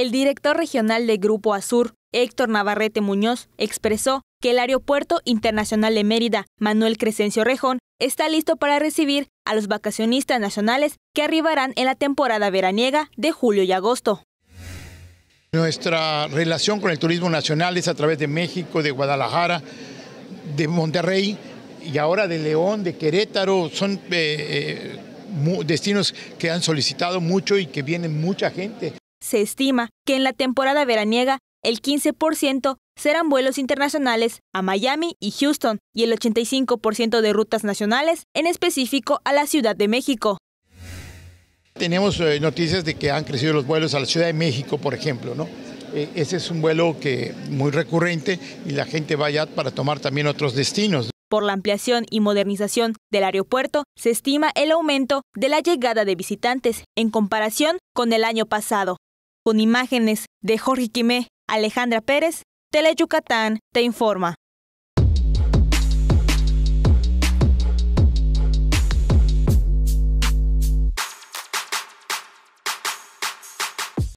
El director regional de Grupo Azur, Héctor Navarrete Muñoz, expresó que el Aeropuerto Internacional de Mérida, Manuel Crescencio Rejón, está listo para recibir a los vacacionistas nacionales que arribarán en la temporada veraniega de julio y agosto. Nuestra relación con el turismo nacional es a través de México, de Guadalajara, de Monterrey y ahora de León, de Querétaro. Son eh, eh, destinos que han solicitado mucho y que vienen mucha gente. Se estima que en la temporada veraniega el 15% serán vuelos internacionales a Miami y Houston y el 85% de rutas nacionales, en específico a la Ciudad de México. Tenemos eh, noticias de que han crecido los vuelos a la Ciudad de México, por ejemplo, eh, ese es un vuelo que muy recurrente y la gente va allá para tomar también otros destinos. Por la ampliación y modernización del aeropuerto, se estima el aumento de la llegada de visitantes en comparación con el año pasado. Con imágenes de Jorge Quimé, Alejandra Pérez, Tele Yucatán te informa.